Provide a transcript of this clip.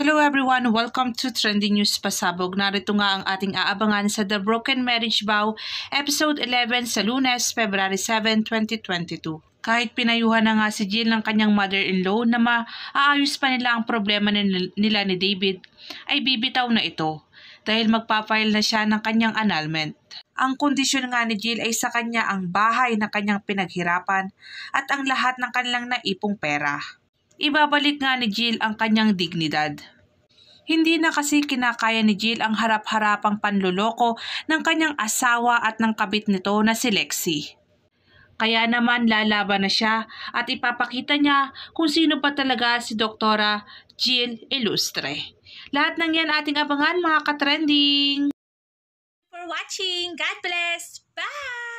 Hello everyone! Welcome to Trending News Pasabog. Narito nga ang ating aabangan sa The Broken Marriage Vow, Episode 11 sa lunes, February 7, 2022. Kahit pinayuhan na nga si Jill ng kanyang mother-in-law na maaayos pa nila ang problema nila ni David, ay bibitaw na ito dahil magpapile na siya ng kanyang annulment. Ang kondisyon nga ni Jill ay sa kanya ang bahay na kanyang pinaghirapan at ang lahat ng kanilang naipong pera. Ibabalik nga ni Jill ang kanyang dignidad. Hindi na kasi kinakaya ni Jill ang harap-harapang panluloko ng kanyang asawa at ng kabit nito na si Lexi. Kaya naman lalaban na siya at ipapakita niya kung sino pa talaga si Doktora Jill Ilustre. Lahat ng yan ating abangan mga katrending! For watching! God bless! Bye!